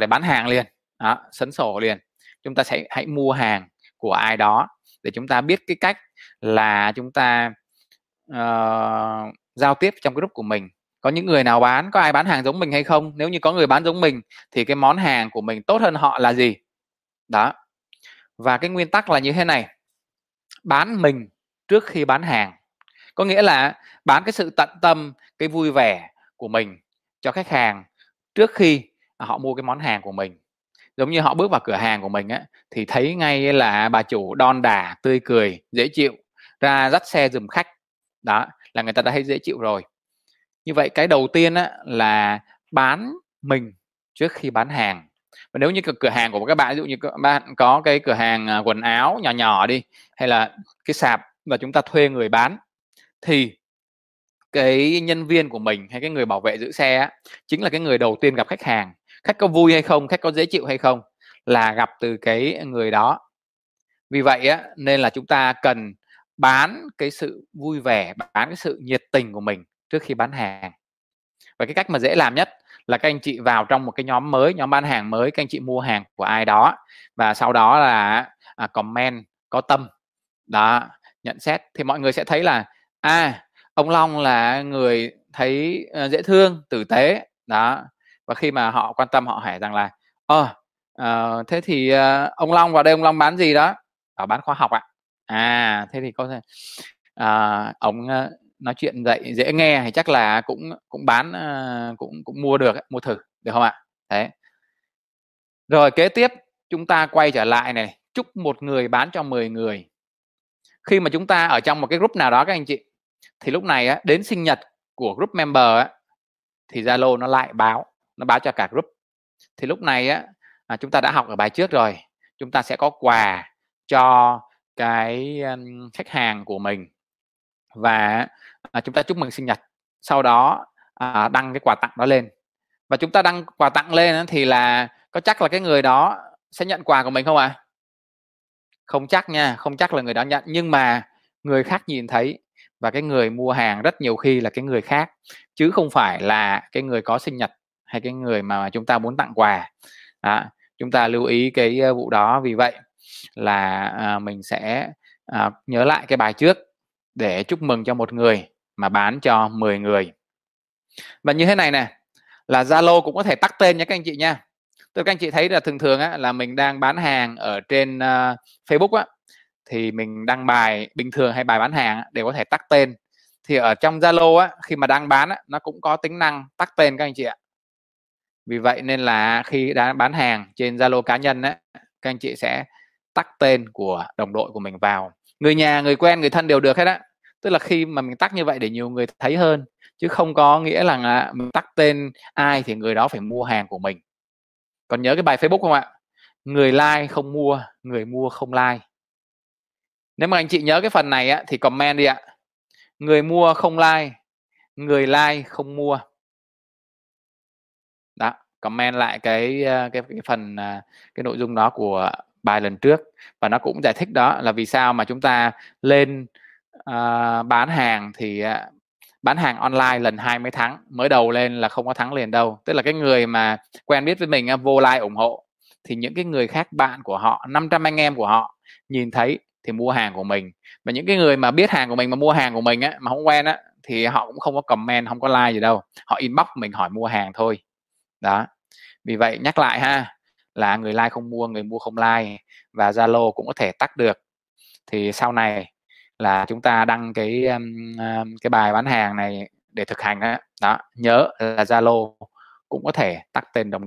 để bán hàng liền đó, sấn sổ liền chúng ta sẽ hãy mua hàng của ai đó để chúng ta biết cái cách là chúng ta uh, giao tiếp trong group của mình có những người nào bán có ai bán hàng giống mình hay không nếu như có người bán giống mình thì cái món hàng của mình tốt hơn họ là gì đó và cái nguyên tắc là như thế này bán mình trước khi bán hàng có nghĩa là bán cái sự tận tâm cái vui vẻ của mình cho khách hàng trước khi À, họ mua cái món hàng của mình giống như họ bước vào cửa hàng của mình á thì thấy ngay là bà chủ đon đà tươi cười dễ chịu ra dắt xe dùm khách đó là người ta đã thấy dễ chịu rồi như vậy cái đầu tiên á, là bán mình trước khi bán hàng và nếu như cửa hàng của các bạn ví dụ như các bạn có cái cửa hàng à, quần áo nhỏ nhỏ đi hay là cái sạp và chúng ta thuê người bán thì cái nhân viên của mình hay cái người bảo vệ giữ xe á, chính là cái người đầu tiên gặp khách hàng khách có vui hay không khách có dễ chịu hay không là gặp từ cái người đó vì vậy á, nên là chúng ta cần bán cái sự vui vẻ bán cái sự nhiệt tình của mình trước khi bán hàng và cái cách mà dễ làm nhất là các anh chị vào trong một cái nhóm mới nhóm bán hàng mới các anh chị mua hàng của ai đó và sau đó là à, comment có tâm đó nhận xét thì mọi người sẽ thấy là a à, ông long là người thấy ờ, dễ thương tử tế đó và khi mà họ quan tâm họ hỏi rằng là ờ uh, thế thì uh, ông Long vào đây ông Long bán gì đó bảo ờ, bán khoa học ạ à thế thì có thể uh, ông uh, nói chuyện dạy dễ nghe thì chắc là cũng cũng bán uh, cũng cũng mua được mua thử được không ạ Thế rồi kế tiếp chúng ta quay trở lại này chúc một người bán cho 10 người khi mà chúng ta ở trong một cái group nào đó các anh chị thì lúc này á, đến sinh nhật của group member á, thì Zalo nó lại báo nó báo cho cả group thì lúc này á à, chúng ta đã học ở bài trước rồi chúng ta sẽ có quà cho cái khách hàng của mình và à, chúng ta chúc mừng sinh nhật sau đó à, đăng cái quà tặng đó lên và chúng ta đăng quà tặng lên thì là có chắc là cái người đó sẽ nhận quà của mình không ạ à? không chắc nha không chắc là người đó nhận nhưng mà người khác nhìn thấy và cái người mua hàng rất nhiều khi là cái người khác chứ không phải là cái người có sinh nhật hay cái người mà chúng ta muốn tặng quà à, chúng ta lưu ý cái vụ đó vì vậy là à, mình sẽ à, nhớ lại cái bài trước để chúc mừng cho một người mà bán cho 10 người và như thế này nè là Zalo cũng có thể tắt tên nhé các anh chị nha tức các anh chị thấy là thường thường á, là mình đang bán hàng ở trên uh, Facebook á, thì mình đăng bài bình thường hay bài bán hàng á, đều có thể tắt tên thì ở trong Zalo á khi mà đang bán á, nó cũng có tính năng tắt tên các anh chị ạ vì vậy nên là khi đã bán hàng trên zalo cá nhân á các anh chị sẽ tắt tên của đồng đội của mình vào người nhà người quen người thân đều được hết á tức là khi mà mình tắt như vậy để nhiều người thấy hơn chứ không có nghĩa là à, mình tắt tên ai thì người đó phải mua hàng của mình còn nhớ cái bài facebook không ạ người like không mua người mua không like nếu mà anh chị nhớ cái phần này á, thì comment đi ạ người mua không like người like không mua đó comment lại cái ờ, cái, cái phần à, cái nội dung đó của bài lần trước và nó cũng giải thích đó là vì sao mà chúng ta lên uh, bán hàng thì uh, bán hàng online lần hai mới thắng mới đầu lên là không có thắng liền đâu tức là cái người mà quen biết với mình uh, vô like ủng hộ thì những cái người khác bạn của họ 500 anh em của họ nhìn thấy thì mua hàng của mình và những cái người mà biết hàng của mình mà mua hàng của mình á mà không quen á thì họ cũng không có comment không có like gì đâu họ inbox mình hỏi mua hàng thôi đó vì vậy nhắc lại ha là người like không mua người mua không like và zalo cũng có thể tắt được thì sau này là chúng ta đăng cái cái bài bán hàng này để thực hành đó, đó. nhớ là zalo cũng có thể tắt tên đồng đội